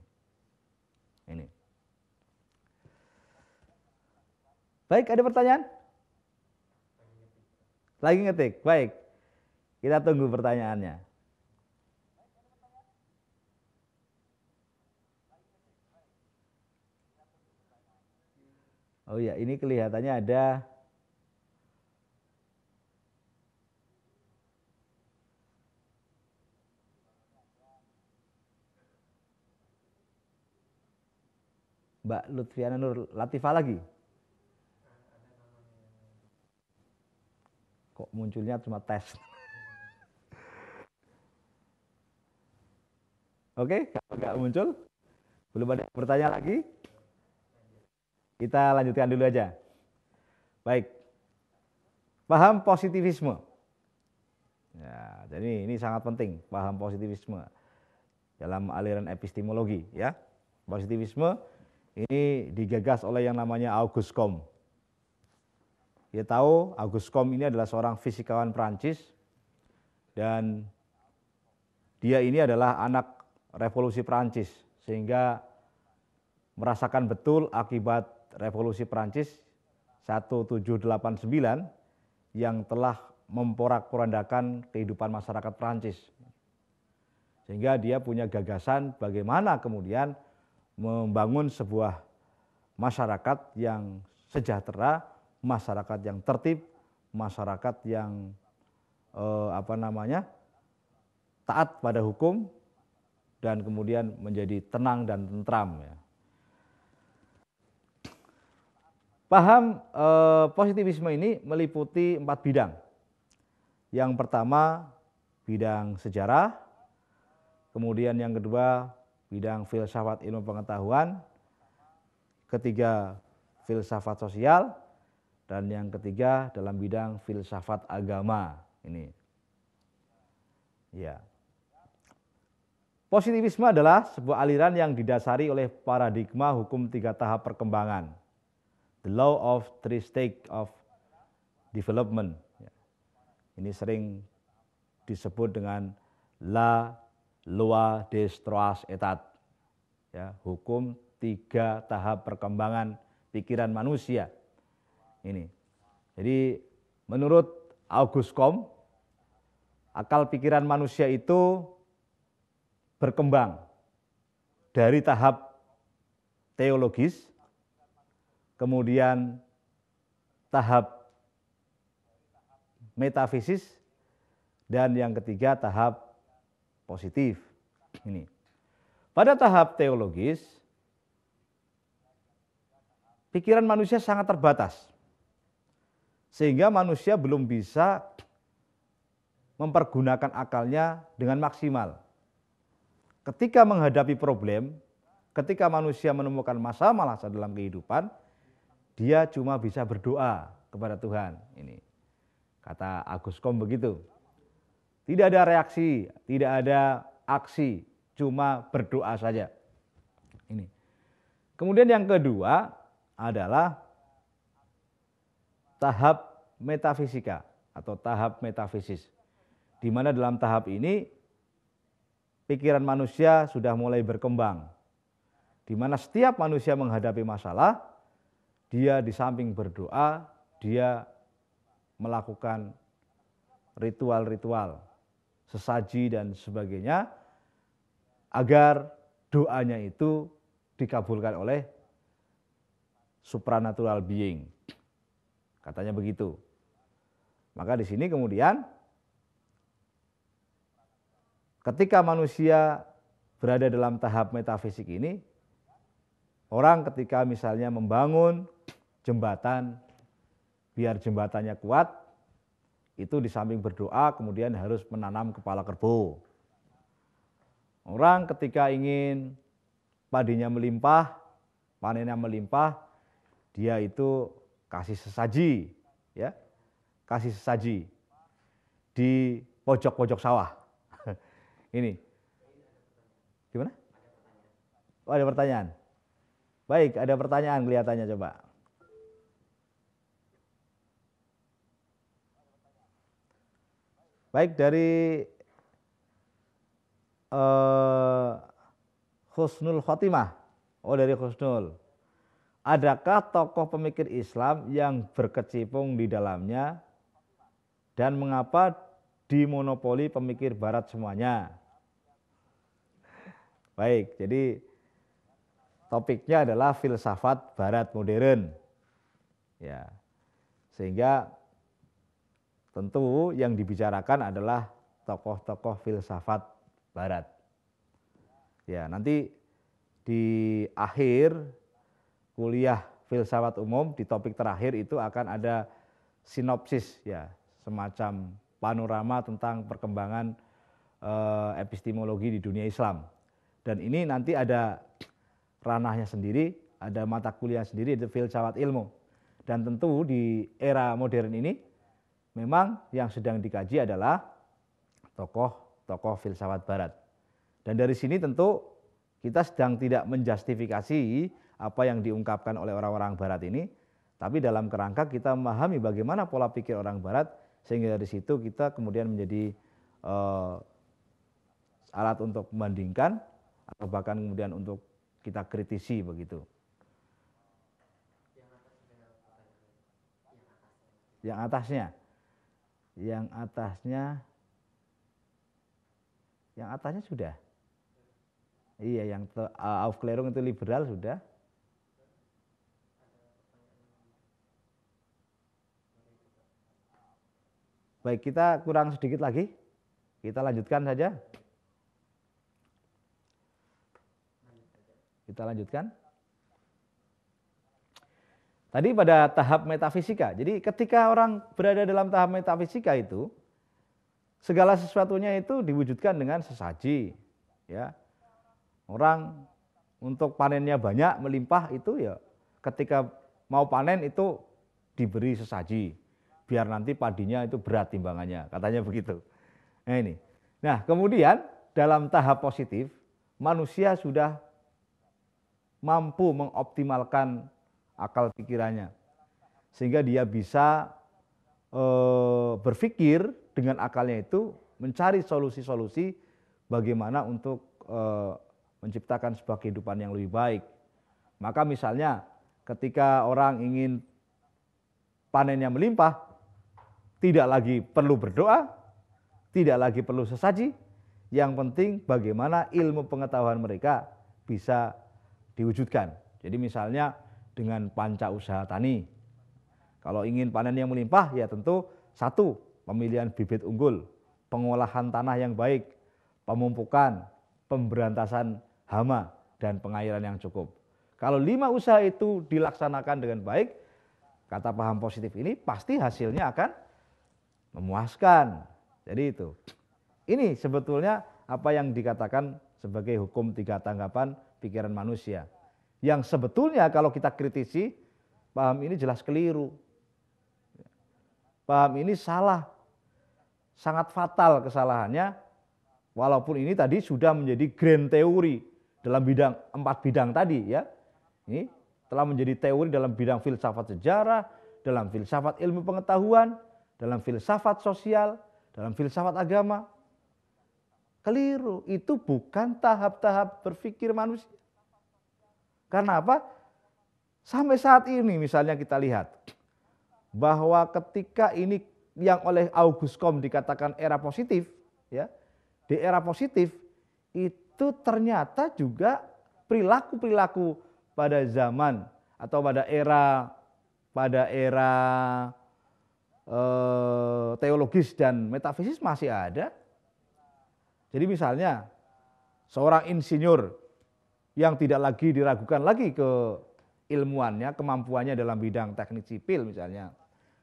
Ini. Baik, ada pertanyaan? Lagi ngetik. Baik. Kita tunggu pertanyaannya. Oh ya, ini kelihatannya ada Mbak Lutfiana Nur Latifa lagi. Kok munculnya cuma tes? *laughs* Oke, okay, kalau nggak muncul, belum ada pertanyaan lagi. Kita lanjutkan dulu aja. Baik. Paham positivisme. Ya, jadi ini sangat penting, paham positivisme dalam aliran epistemologi ya. Positivisme ini digagas oleh yang namanya Auguste Comte. Kita tahu Auguste Comte ini adalah seorang fisikawan Prancis dan dia ini adalah anak revolusi Prancis sehingga merasakan betul akibat revolusi Perancis 1789 yang telah memporak-porandakan kehidupan masyarakat Perancis. Sehingga dia punya gagasan bagaimana kemudian membangun sebuah masyarakat yang sejahtera, masyarakat yang tertib, masyarakat yang eh, apa namanya? taat pada hukum dan kemudian menjadi tenang dan tentram ya. Paham eh, positivisme ini meliputi empat bidang. Yang pertama bidang sejarah, kemudian yang kedua bidang filsafat ilmu pengetahuan, ketiga filsafat sosial, dan yang ketiga dalam bidang filsafat agama ini. Ya. Positivisme adalah sebuah aliran yang didasari oleh paradigma hukum tiga tahap perkembangan the law of three stage of development. Ya. Ini sering disebut dengan la lua destroas etat. Ya, hukum tiga tahap perkembangan pikiran manusia. Ini. Jadi menurut August Comte, akal pikiran manusia itu berkembang dari tahap teologis kemudian tahap metafisis, dan yang ketiga tahap positif. Ini. Pada tahap teologis, pikiran manusia sangat terbatas. Sehingga manusia belum bisa mempergunakan akalnya dengan maksimal. Ketika menghadapi problem, ketika manusia menemukan masalah-masalah dalam kehidupan, dia cuma bisa berdoa kepada Tuhan. Ini kata Agus Kom begitu. Tidak ada reaksi, tidak ada aksi, cuma berdoa saja. Ini. Kemudian yang kedua adalah tahap metafisika atau tahap metafisis. Di mana dalam tahap ini pikiran manusia sudah mulai berkembang. Di mana setiap manusia menghadapi masalah, dia di samping berdoa, dia melakukan ritual-ritual, sesaji dan sebagainya agar doanya itu dikabulkan oleh supranatural being. Katanya begitu. Maka di sini kemudian ketika manusia berada dalam tahap metafisik ini, orang ketika misalnya membangun jembatan biar jembatannya kuat itu di samping berdoa kemudian harus menanam kepala kerbau. Orang ketika ingin padinya melimpah, panennya melimpah, dia itu kasih sesaji, ya. Kasih sesaji di pojok-pojok sawah. *laughs* Ini. Gimana? Oh, ada pertanyaan. Baik, ada pertanyaan kelihatannya coba. Baik dari uh, Husnul Khotimah. Oh dari Husnul. Adakah tokoh pemikir Islam yang berkecimpung di dalamnya dan mengapa dimonopoli pemikir barat semuanya? Baik, jadi topiknya adalah filsafat barat modern. Ya. Sehingga Tentu yang dibicarakan adalah tokoh-tokoh filsafat barat. Ya, nanti di akhir kuliah filsafat umum di topik terakhir itu akan ada sinopsis ya, semacam panorama tentang perkembangan eh, epistemologi di dunia Islam. Dan ini nanti ada ranahnya sendiri, ada mata kuliah sendiri, itu filsafat ilmu. Dan tentu di era modern ini Memang yang sedang dikaji adalah tokoh-tokoh filsafat barat. Dan dari sini tentu kita sedang tidak menjustifikasi apa yang diungkapkan oleh orang-orang barat ini, tapi dalam kerangka kita memahami bagaimana pola pikir orang barat sehingga dari situ kita kemudian menjadi uh, alat untuk membandingkan atau bahkan kemudian untuk kita kritisi begitu. Yang atasnya. Yang atasnya yang atasnya yang atasnya sudah. Iya, yang uh, eh, Aufklärung itu liberal sudah. Baik, kita kurang sedikit lagi. Kita lanjutkan saja. Kita lanjutkan. Tadi pada tahap metafisika. Jadi ketika orang berada dalam tahap metafisika itu, segala sesuatunya itu diwujudkan dengan sesaji. Ya, orang untuk panennya banyak melimpah itu ya ketika mau panen itu diberi sesaji biar nanti padinya itu berat timbangannya katanya begitu. Nah ini. Nah kemudian dalam tahap positif manusia sudah mampu mengoptimalkan akal pikirannya. Sehingga dia bisa e, berpikir dengan akalnya itu mencari solusi-solusi bagaimana untuk e, menciptakan sebuah kehidupan yang lebih baik. Maka misalnya ketika orang ingin panennya melimpah, tidak lagi perlu berdoa, tidak lagi perlu sesaji, yang penting bagaimana ilmu pengetahuan mereka bisa diwujudkan. Jadi misalnya dengan panca usaha tani. Kalau ingin panen yang melimpah ya tentu satu, pemilihan bibit unggul, pengolahan tanah yang baik, pemumpukan, pemberantasan hama dan pengairan yang cukup. Kalau lima usaha itu dilaksanakan dengan baik, kata paham positif ini pasti hasilnya akan memuaskan. Jadi itu. Ini sebetulnya apa yang dikatakan sebagai hukum tiga tanggapan pikiran manusia yang sebetulnya kalau kita kritisi paham ini jelas keliru. Paham ini salah. Sangat fatal kesalahannya walaupun ini tadi sudah menjadi grand teori dalam bidang empat bidang tadi ya. Ini telah menjadi teori dalam bidang filsafat sejarah, dalam filsafat ilmu pengetahuan, dalam filsafat sosial, dalam filsafat agama. Keliru, itu bukan tahap-tahap berpikir manusia. Karena apa? Sampai saat ini misalnya kita lihat bahwa ketika ini yang oleh August Kom dikatakan era positif, ya di era positif itu ternyata juga perilaku-perilaku pada zaman atau pada era pada era eh, teologis dan metafisis masih ada. Jadi misalnya seorang insinyur yang tidak lagi diragukan lagi ke ilmuannya, kemampuannya dalam bidang teknik sipil misalnya.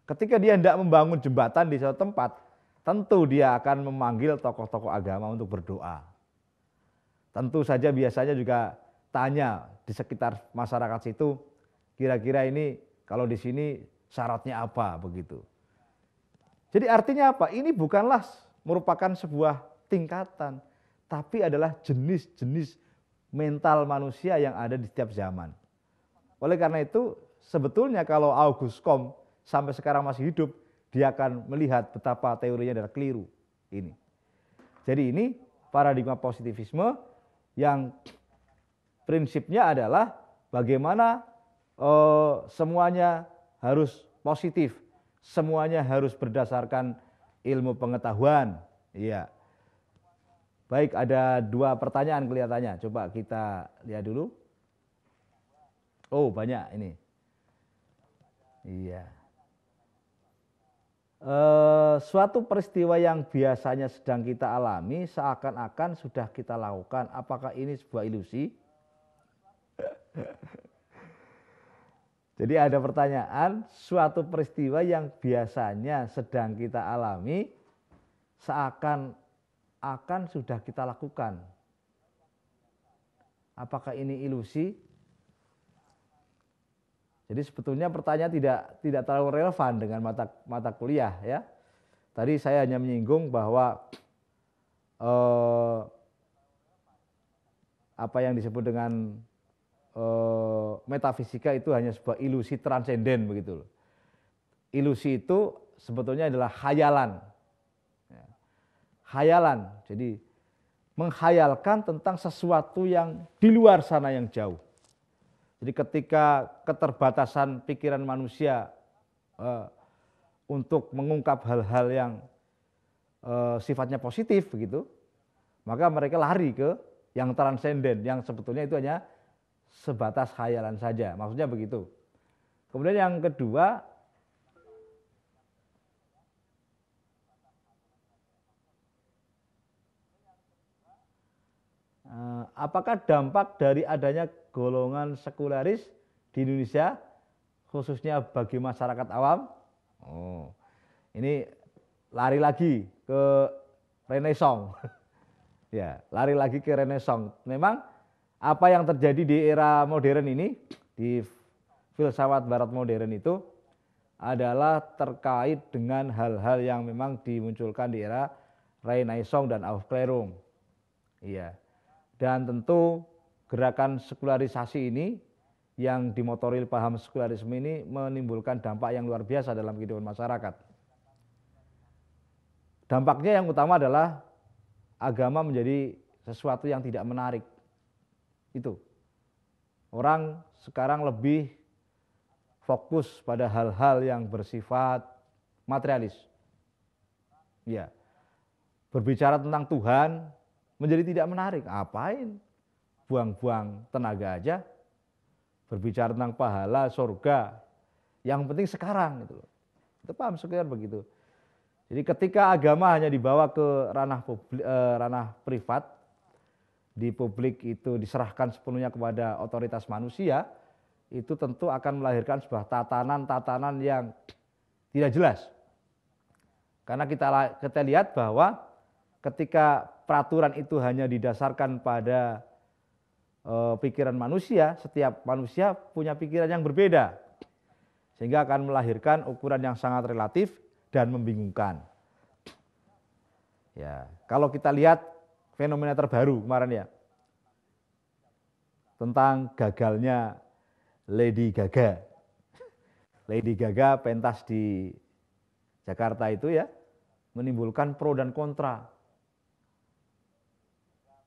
Ketika dia tidak membangun jembatan di suatu tempat, tentu dia akan memanggil tokoh-tokoh agama untuk berdoa. Tentu saja biasanya juga tanya di sekitar masyarakat situ, kira-kira ini kalau di sini syaratnya apa begitu. Jadi artinya apa? Ini bukanlah merupakan sebuah tingkatan, tapi adalah jenis-jenis mental manusia yang ada di setiap zaman. Oleh karena itu, sebetulnya kalau August Comte sampai sekarang masih hidup, dia akan melihat betapa teorinya adalah keliru ini. Jadi ini paradigma positivisme yang prinsipnya adalah bagaimana eh, semuanya harus positif, semuanya harus berdasarkan ilmu pengetahuan, iya. Baik, ada dua pertanyaan kelihatannya. Coba kita lihat dulu. Oh, banyak ini. Iya. E, suatu peristiwa yang biasanya sedang kita alami seakan-akan sudah kita lakukan. Apakah ini sebuah ilusi? *laughs* Jadi ada pertanyaan, suatu peristiwa yang biasanya sedang kita alami seakan akan sudah kita lakukan. Apakah ini ilusi? Jadi sebetulnya pertanyaan tidak tidak terlalu relevan dengan mata mata kuliah ya. Tadi saya hanya menyinggung bahwa eh, apa yang disebut dengan eh, metafisika itu hanya sebuah ilusi transenden begitu Ilusi itu sebetulnya adalah khayalan, Hayalan. Jadi menghayalkan tentang sesuatu yang di luar sana yang jauh. Jadi ketika keterbatasan pikiran manusia eh, untuk mengungkap hal-hal yang eh, sifatnya positif begitu, maka mereka lari ke yang transenden, yang sebetulnya itu hanya sebatas khayalan saja. Maksudnya begitu. Kemudian yang kedua Eh, apakah dampak dari adanya golongan sekularis di Indonesia khususnya bagi masyarakat awam? Oh, ini lari lagi ke Renaissance. *laughs* ya, lari lagi ke Renaissance. Memang apa yang terjadi di era modern ini di filsafat barat modern itu adalah terkait dengan hal-hal yang memang dimunculkan di era Renaissance dan Aufklärung. Iya. Dan tentu gerakan sekularisasi ini yang dimotori paham sekularisme ini menimbulkan dampak yang luar biasa dalam kehidupan masyarakat. Dampaknya yang utama adalah agama menjadi sesuatu yang tidak menarik. Itu. Orang sekarang lebih fokus pada hal-hal yang bersifat materialis. Ya. Berbicara tentang Tuhan menjadi tidak menarik. Apain? Buang-buang tenaga aja. Berbicara tentang pahala, surga. Yang penting sekarang itu. Itu paham sekian begitu. Jadi ketika agama hanya dibawa ke ranah publik, eh, ranah privat, di publik itu diserahkan sepenuhnya kepada otoritas manusia, itu tentu akan melahirkan sebuah tatanan-tatanan yang tidak jelas. Karena kita kita lihat bahwa ketika peraturan itu hanya didasarkan pada e, pikiran manusia, setiap manusia punya pikiran yang berbeda. Sehingga akan melahirkan ukuran yang sangat relatif dan membingungkan. Ya, kalau kita lihat fenomena terbaru kemarin ya tentang gagalnya Lady Gaga. *laughs* Lady Gaga pentas di Jakarta itu ya menimbulkan pro dan kontra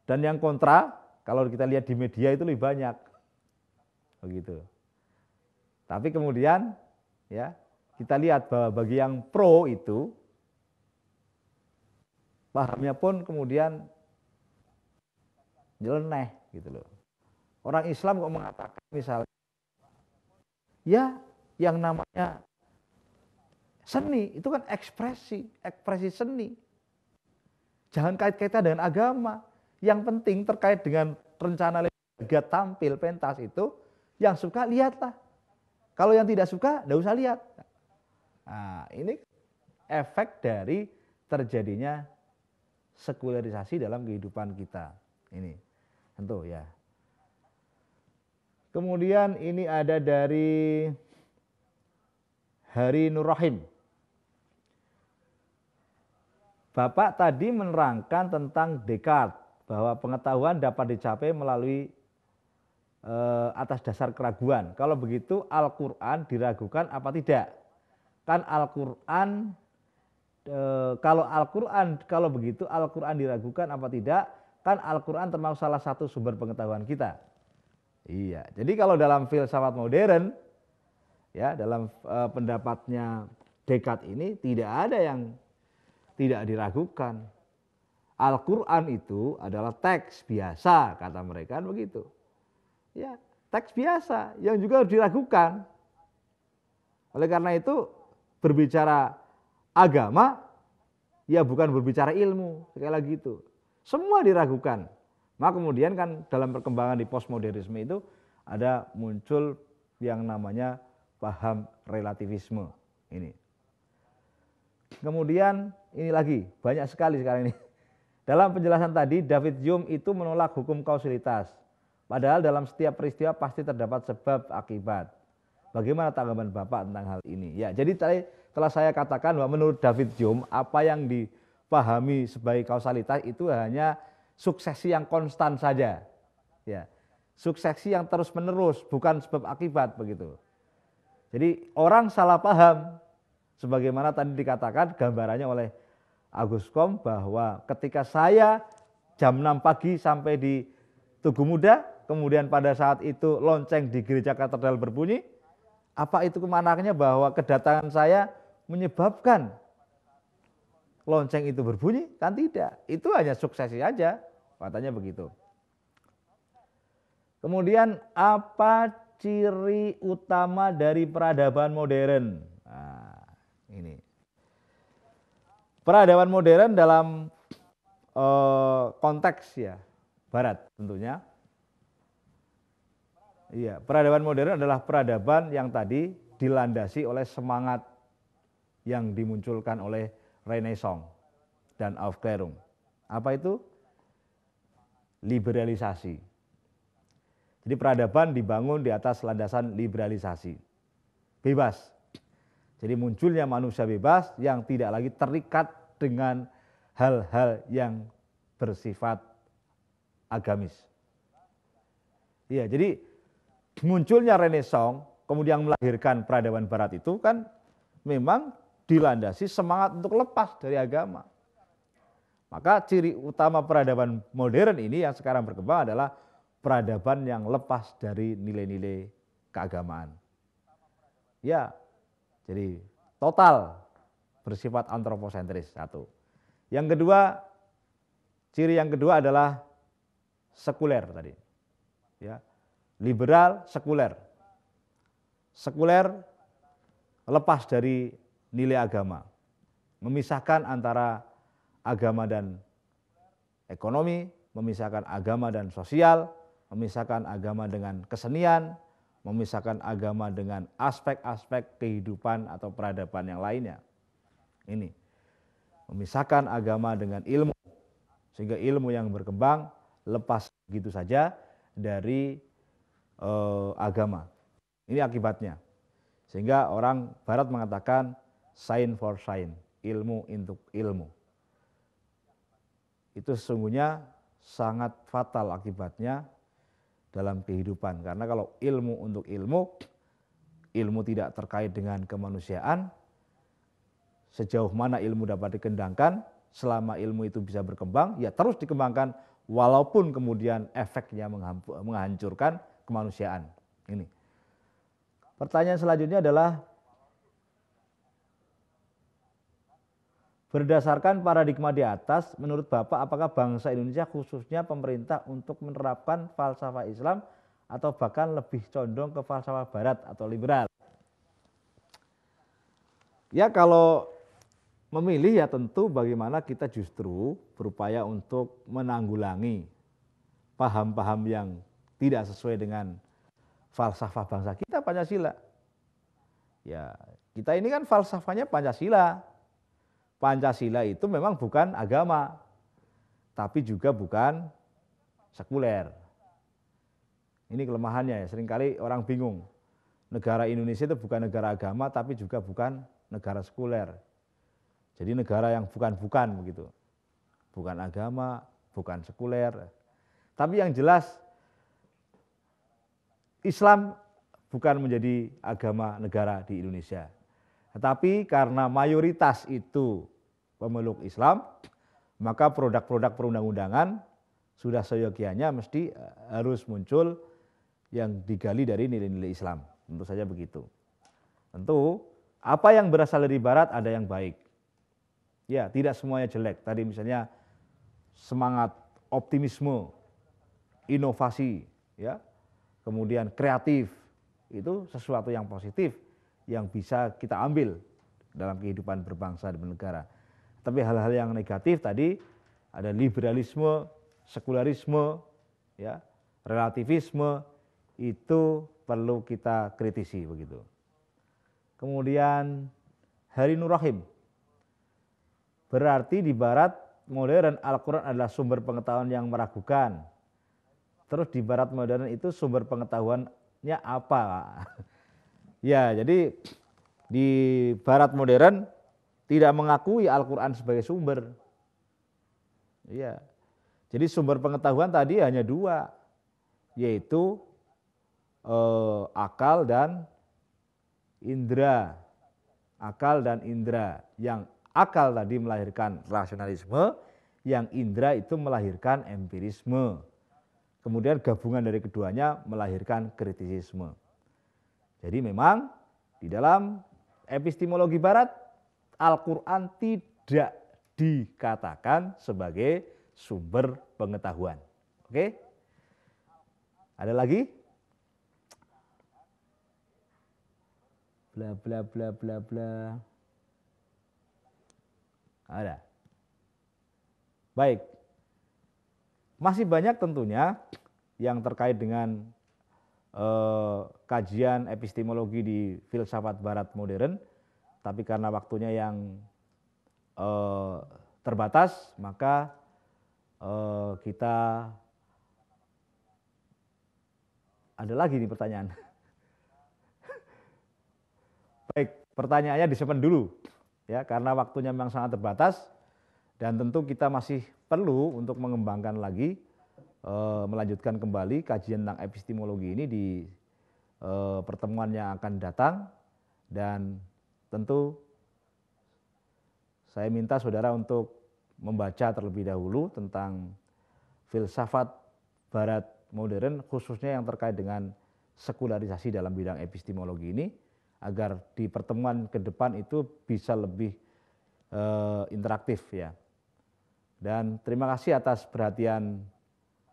dan yang kontra, kalau kita lihat di media itu lebih banyak. Begitu. Tapi kemudian ya kita lihat bahwa bagi yang pro itu pahamnya pun kemudian jeleneh gitu loh. Orang Islam kok mengatakan misalnya ya yang namanya seni itu kan ekspresi, ekspresi seni. Jangan kait-kaitan dengan agama. Yang penting terkait dengan rencana lembaga tampil pentas itu, yang suka lihatlah. Kalau yang tidak suka, tidak usah lihat. Nah, ini efek dari terjadinya sekularisasi dalam kehidupan kita. Ini tentu ya. Kemudian ini ada dari Hari Nur Rahim. Bapak tadi menerangkan tentang Descartes bahwa pengetahuan dapat dicapai melalui e, atas dasar keraguan. Kalau begitu Al-Qur'an diragukan apa tidak? Kan Al-Qur'an e, kalau Al-Qur'an kalau begitu Al-Qur'an diragukan apa tidak? Kan Al-Qur'an termasuk salah satu sumber pengetahuan kita. Iya. Jadi kalau dalam filsafat modern ya dalam e, pendapatnya dekat ini tidak ada yang tidak diragukan. Al-Quran itu adalah teks biasa, kata mereka kan begitu. Ya, teks biasa yang juga harus diragukan. Oleh karena itu, berbicara agama, ya bukan berbicara ilmu, sekali lagi itu. Semua diragukan. Maka kemudian kan dalam perkembangan di postmodernisme itu ada muncul yang namanya paham relativisme ini. Kemudian ini lagi banyak sekali sekarang ini dalam penjelasan tadi, David Hume itu menolak hukum kausalitas. Padahal dalam setiap peristiwa pasti terdapat sebab akibat. Bagaimana tanggapan Bapak tentang hal ini? Ya, jadi tadi telah saya katakan bahwa menurut David Hume, apa yang dipahami sebagai kausalitas itu hanya suksesi yang konstan saja. Ya. Suksesi yang terus-menerus, bukan sebab akibat begitu. Jadi orang salah paham sebagaimana tadi dikatakan gambarannya oleh Agus Kom bahwa ketika saya jam 6 pagi sampai di Tugu Muda, kemudian pada saat itu lonceng di gereja katedral berbunyi, apa itu kemanaknya bahwa kedatangan saya menyebabkan lonceng itu berbunyi? Kan tidak. Itu hanya suksesi aja. Katanya begitu. Kemudian apa ciri utama dari peradaban modern? Peradaban modern dalam uh, konteks ya barat tentunya. Iya, peradaban modern adalah peradaban yang tadi dilandasi oleh semangat yang dimunculkan oleh Renaissance dan Aufklärung. Apa itu? Liberalisasi. Jadi peradaban dibangun di atas landasan liberalisasi. Bebas. Jadi munculnya manusia bebas yang tidak lagi terikat dengan hal-hal yang bersifat agamis. Iya, jadi munculnya Renaissance kemudian melahirkan peradaban barat itu kan memang dilandasi semangat untuk lepas dari agama. Maka ciri utama peradaban modern ini yang sekarang berkembang adalah peradaban yang lepas dari nilai-nilai keagamaan. Ya, jadi total bersifat antroposentris satu. Yang kedua, ciri yang kedua adalah sekuler tadi. Ya. Liberal sekuler. Sekuler lepas dari nilai agama. Memisahkan antara agama dan ekonomi, memisahkan agama dan sosial, memisahkan agama dengan kesenian, memisahkan agama dengan aspek-aspek kehidupan atau peradaban yang lainnya. Ini memisahkan agama dengan ilmu sehingga ilmu yang berkembang lepas gitu saja dari e, agama. Ini akibatnya. Sehingga orang barat mengatakan sign for sign, ilmu untuk ilmu. Itu sesungguhnya sangat fatal akibatnya dalam kehidupan. Karena kalau ilmu untuk ilmu, ilmu tidak terkait dengan kemanusiaan, sejauh mana ilmu dapat dikendangkan, selama ilmu itu bisa berkembang, ya terus dikembangkan walaupun kemudian efeknya menghancurkan kemanusiaan. Ini. Pertanyaan selanjutnya adalah Berdasarkan paradigma di atas, menurut Bapak apakah bangsa Indonesia khususnya pemerintah untuk menerapkan falsafah Islam atau bahkan lebih condong ke falsafah barat atau liberal? Ya kalau memilih ya tentu bagaimana kita justru berupaya untuk menanggulangi paham-paham yang tidak sesuai dengan falsafah bangsa kita Pancasila. Ya, kita ini kan falsafahnya Pancasila, Pancasila itu memang bukan agama, tapi juga bukan sekuler. Ini kelemahannya ya, seringkali orang bingung. Negara Indonesia itu bukan negara agama, tapi juga bukan negara sekuler. Jadi negara yang bukan-bukan begitu. Bukan agama, bukan sekuler. Tapi yang jelas Islam bukan menjadi agama negara di Indonesia. Tetapi karena mayoritas itu pemeluk Islam, maka produk-produk perundang-undangan sudah seyogianya mesti eh, harus muncul yang digali dari nilai-nilai Islam. Tentu saja begitu. Tentu apa yang berasal dari barat ada yang baik. Ya, tidak semuanya jelek. Tadi misalnya semangat optimisme, inovasi, ya. Kemudian kreatif. Itu sesuatu yang positif yang bisa kita ambil dalam kehidupan berbangsa dan bernegara. Tapi hal-hal yang negatif tadi ada liberalisme, sekularisme, ya, relativisme itu perlu kita kritisi begitu. Kemudian Hari Nurahim. Berarti di barat modern Al-Qur'an adalah sumber pengetahuan yang meragukan. Terus di barat modern itu sumber pengetahuannya apa? *laughs* ya, jadi di barat modern tidak mengakui Al-Quran sebagai sumber. Iya. Jadi sumber pengetahuan tadi hanya dua, yaitu eh, akal dan indera. Akal dan indera. Yang akal tadi melahirkan rasionalisme, yang indera itu melahirkan empirisme. Kemudian gabungan dari keduanya melahirkan kritisisme. Jadi memang di dalam epistemologi barat Al-Quran tidak dikatakan sebagai sumber pengetahuan. Oke? Ada lagi? Bla bla bla bla bla. Ada. Baik. Masih banyak tentunya yang terkait dengan eh, kajian epistemologi di filsafat barat modern tapi karena waktunya yang eh, terbatas, maka eh, kita ada lagi nih pertanyaan. *laughs* Baik, pertanyaannya disimpan dulu ya karena waktunya memang sangat terbatas dan tentu kita masih perlu untuk mengembangkan lagi eh, melanjutkan kembali kajian tentang epistemologi ini di eh, pertemuan yang akan datang dan tentu saya minta saudara untuk membaca terlebih dahulu tentang filsafat barat modern khususnya yang terkait dengan sekularisasi dalam bidang epistemologi ini agar di pertemuan ke depan itu bisa lebih e, interaktif ya. Dan terima kasih atas perhatian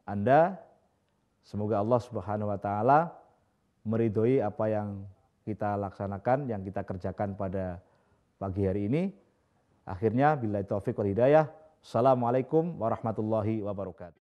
Anda. Semoga Allah Subhanahu wa taala meridhoi apa yang kita laksanakan, yang kita kerjakan pada pagi hari ini. Akhirnya, bila taufik wal hidayah, Assalamualaikum warahmatullahi wabarakatuh.